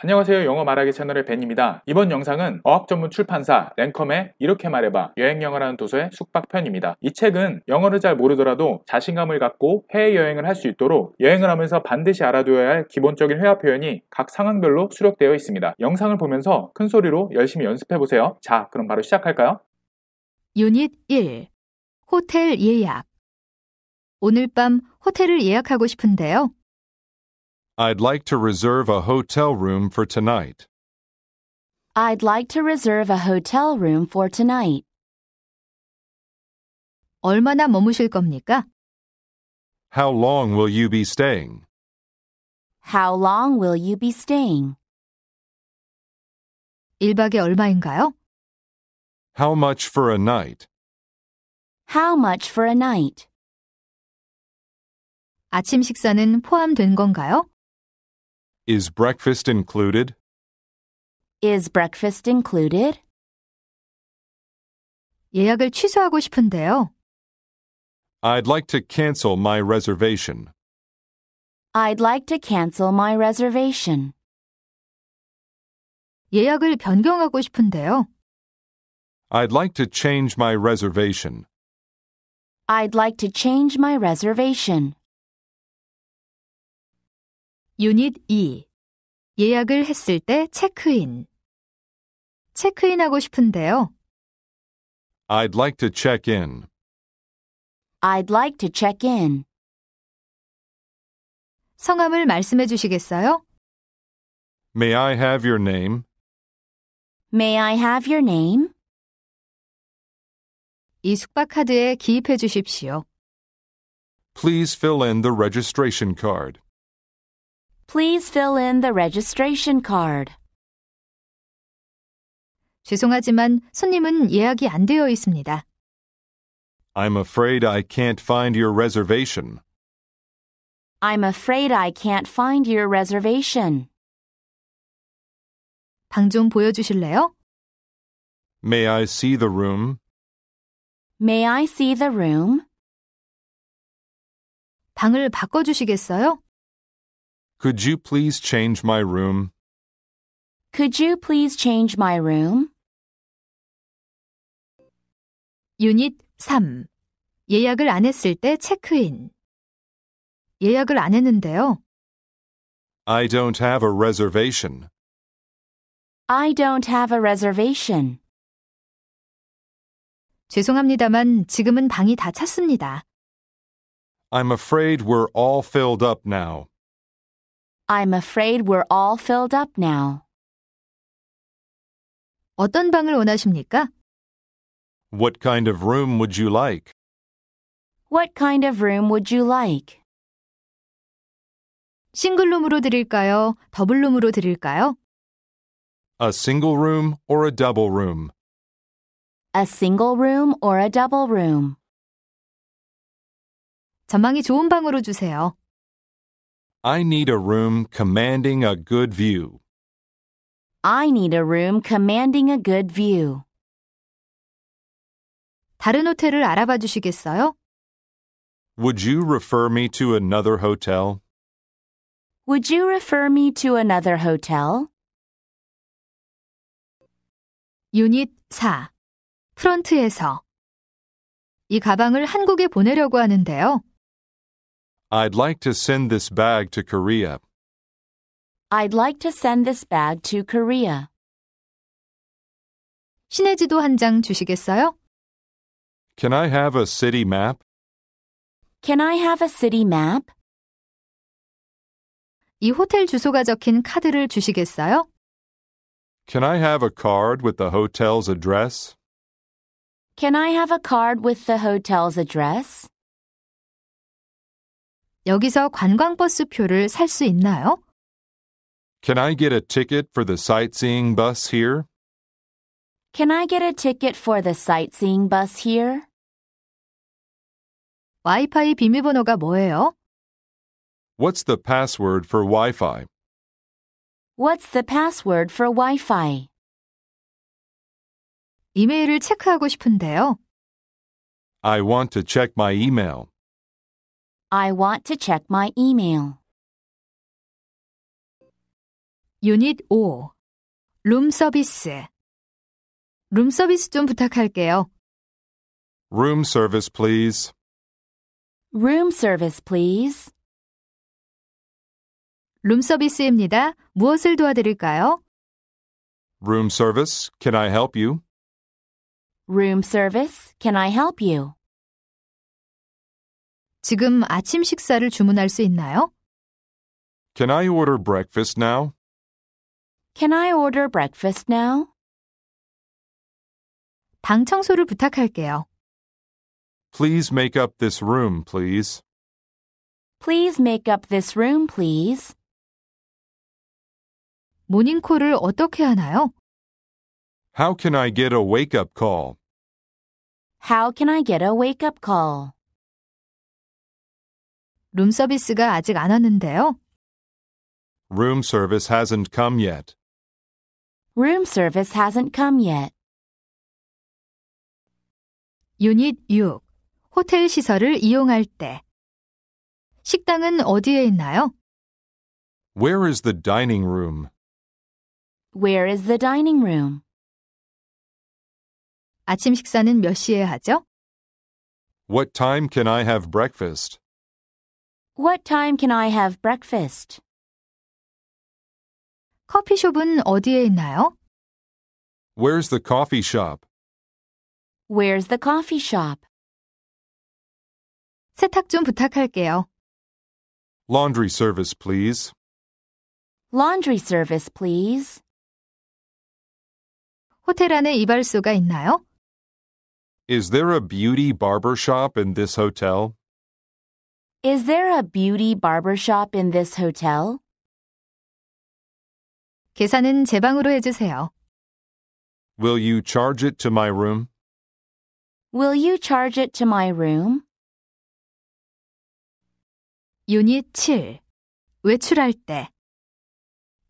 안녕하세요 영어 말하기 채널의 벤입니다. 이번 영상은 어학 전문 출판사 랭컴의 이렇게 말해봐 여행 영어라는 도서의 숙박편입니다. 이 책은 영어를 잘 모르더라도 자신감을 갖고 해외여행을 할 수 있도록 여행을 하면서 반드시 알아두어야 할 기본적인 회화 표현이 각 상황별로 수록되어 있습니다. 영상을 보면서 큰 소리로 열심히 연습해보세요. 자 그럼 바로 시작할까요? 유닛 1 호텔 예약 오늘 밤 호텔을 예약하고 싶은데요. I'd like to reserve a hotel room for tonight. I'd like to reserve a hotel room for tonight. 얼마나 머무실 겁니까? How long will you be staying? How long will you be staying? 1박에 얼마인가요? How much for a night? How much for a night? 아침 식사는 포함된 건가요? Is breakfast included? Is breakfast included? 예약을 취소하고 싶은데요. I'd like to cancel my reservation. I'd like to cancel my reservation. 예약을 변경하고 싶은데요. I'd like to change my reservation. I'd like to change my reservation. 유닛 2. 예약을 했을 때 체크인. 체크인하고 싶은데요. I'd like to check in. I'd like to check in. 성함을 말씀해 주시겠어요? May I have your name? May I have your name? 이 숙박 카드에 기입해 주십시오. Please fill in the registration card. Please fill in the registration card. 죄송하지만 손님은 예약이 안 되어 있습니다. I'm afraid I can't find your reservation. I'm afraid I can't find your reservation. 방좀 주실래요? May I see the room? May I see the room? 방을 바꿔 주시겠어요? Could you please change my room? Could you please change my room? Unit 3. 예약을 안 했을 때 체크인. 예약을 안 했는데요. I don't have a reservation. I don't have a reservation. 죄송합니다만 지금은 방이 다 찼습니다. I'm afraid we're all filled up now. I'm afraid we're all filled up now. 어떤 방을 원하십니까? What kind of room would you like? What kind of room would you like? 싱글룸으로 드릴까요? 더블룸으로 드릴까요? A single room or a double room? A single room or a double room? 전망이 좋은 방으로 주세요. I need a room commanding a good view. I need a room commanding a good view. 다른 호텔을 알아봐 주시겠어요? Would you refer me to another hotel? Would you refer me to another hotel? Unit 4. 프런트에서 이 가방을 한국에 보내려고 하는데요. I'd like to send this bag to Korea. I'd like to send this bag to Korea. 시내 지도 주시겠어요? Can I have a city map? Can I have a city map? 이 호텔 주소가 적힌 카드를 주시겠어요? Can I have a card with the hotel's address? Can I have a card with the hotel's address? 여기서 관광버스 표를 살 있나요? Can I get a ticket for the sightseeing bus here? Can I get a ticket for the sightseeing bus here? 와이파이 비밀번호가 뭐예요? What's the password for Wi-Fi? What's the password for Wi-Fi? 이메일을 체크하고 싶은데요. I want to check my email. I want to check my email. Unit 5. Room Service. Room service, 좀 부탁할게요. Room service, please. Room service, please. 룸 서비스입니다. 무엇을 도와드릴까요? Room service, can I help you? Room service, can I help you? 지금 아침 식사를 주문할 수 있나요? Can I order breakfast now? Can I order breakfast now? 방 청소를 부탁할게요. Please make up this room, please. Please make up this room, please. 모닝콜을 어떻게 하나요? How can I get a wake up call? How can I get a wake up call? 룸서비스가 아직 안 왔는데요. Room service hasn't come yet. Room service hasn't come yet. 유닛 6. 호텔 시설을 이용할 때. 식당은 어디에 있나요? Where is the dining room? Where is the dining room? 아침 식사는 몇 시에 하죠? What time can I have breakfast? What time can I have breakfast? 커피숍은 어디에 있나요? Where's the coffee shop? Where's the coffee shop? 세탁 좀 부탁할게요. Laundry service, please. Laundry service, please. 호텔 안에 이발소가 있나요? Is there a beauty barber shop in this hotel? Is there a beauty barbershop in this hotel? 계산은 제 방으로 해주세요. Will you charge it to my room? Will you charge it to my room? Unit 7. 외출할 때.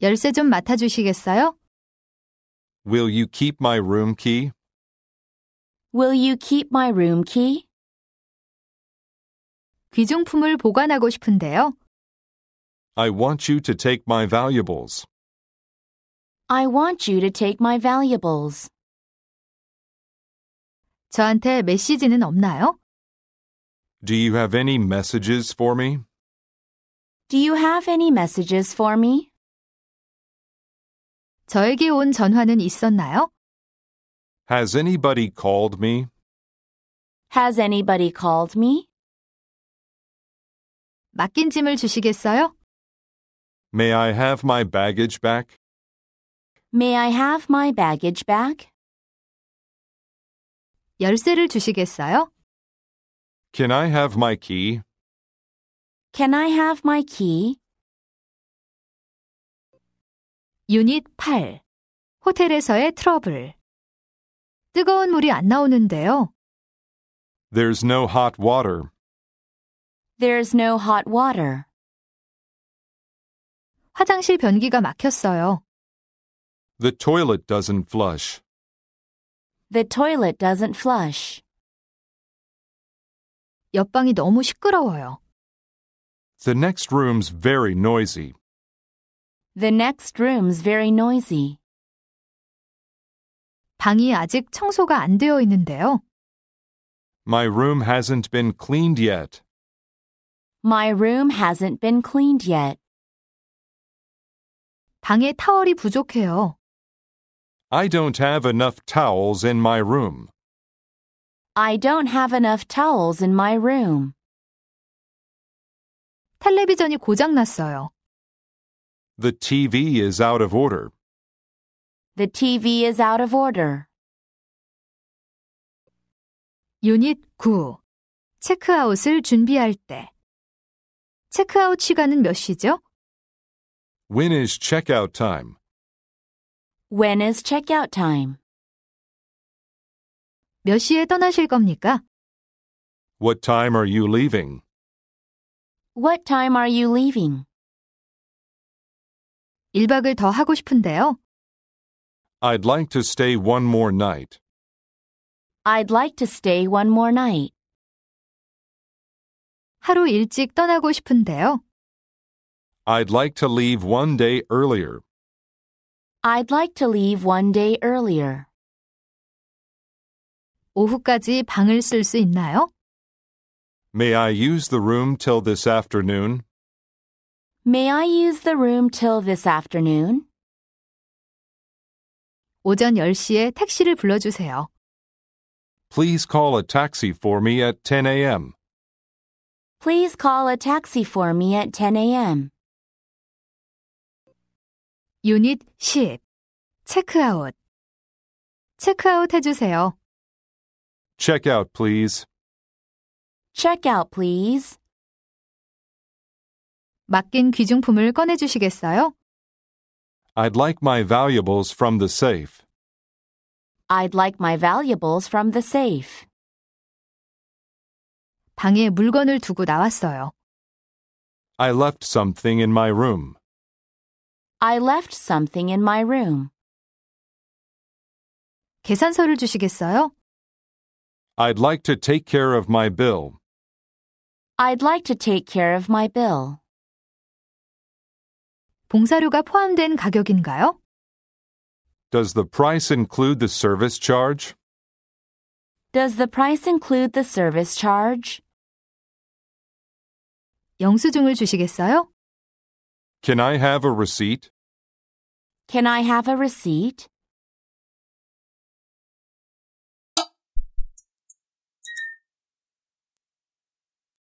열쇠 좀 맡아주시겠어요? Will you keep my room key? Will you keep my room key? 귀중품을 보관하고 싶은데요. I want you to take my valuables. I want you to take my valuables. 저한테 메시지는 없나요? Do you have any messages for me? Do you have any messages for me? 저에게 온 전화는 있었나요? Has anybody called me? Has anybody called me? 맡긴 짐을 주시겠어요? May I have my baggage back? May I have my baggage back? 열쇠를 주시겠어요? Can I have my key? Can I have my key? Unit 8. 호텔에서의 트러블. 뜨거운 물이 안 나오는데요. There's no hot water. There's no hot water. 화장실 변기가 막혔어요. The toilet doesn't flush. The toilet doesn't flush. 옆방이 너무 시끄러워요. The next room's very noisy. The next room's very noisy. 방이 아직 청소가 안 되어 있는데요. My room hasn't been cleaned yet. My room hasn't been cleaned yet. 방에 타월이 부족해요. I don't have enough towels in my room. I don't have enough towels in my room. 텔레비전이 고장 났어요. The TV is out of order. The TV is out of order. 유닛 9. 체크아웃을 준비할 때. 체크아웃 시간은 몇 시죠? When is checkout time? When is checkout time? 몇 시에 떠나실 겁니까? What time are you leaving? What time are you leaving? 1박을 더 하고 싶은데요. I'd like to stay one more night. I'd like to stay one more night. 하루 일찍 떠나고 싶은데요. I'd like to leave one day earlier. I'd like to leave one day earlier. 오후까지 방을 있나요? May I use the room till this afternoon? May I use the room till this afternoon? 오전 10시에 택시를 불러주세요. Please call a taxi for me at 10 a.m. Please call a taxi for me at 10 a.m. Unit 10. Check out. 해주세요. Check out, please. Check out, please. 맡긴 귀중품을 꺼내주시겠어요? I'd like my valuables from the safe. I'd like my valuables from the safe. 방에 물건을 두고 나왔어요. I left something in my room. I left something in my room. 계산서를 주시겠어요? I'd like to take care of my bill. I'd like to take care of my bill. 봉사료가 포함된 가격인가요? Does the price include the service charge? Does the price include the service charge? 영수증을 주시겠어요? Can I have a receipt? Can I have a receipt?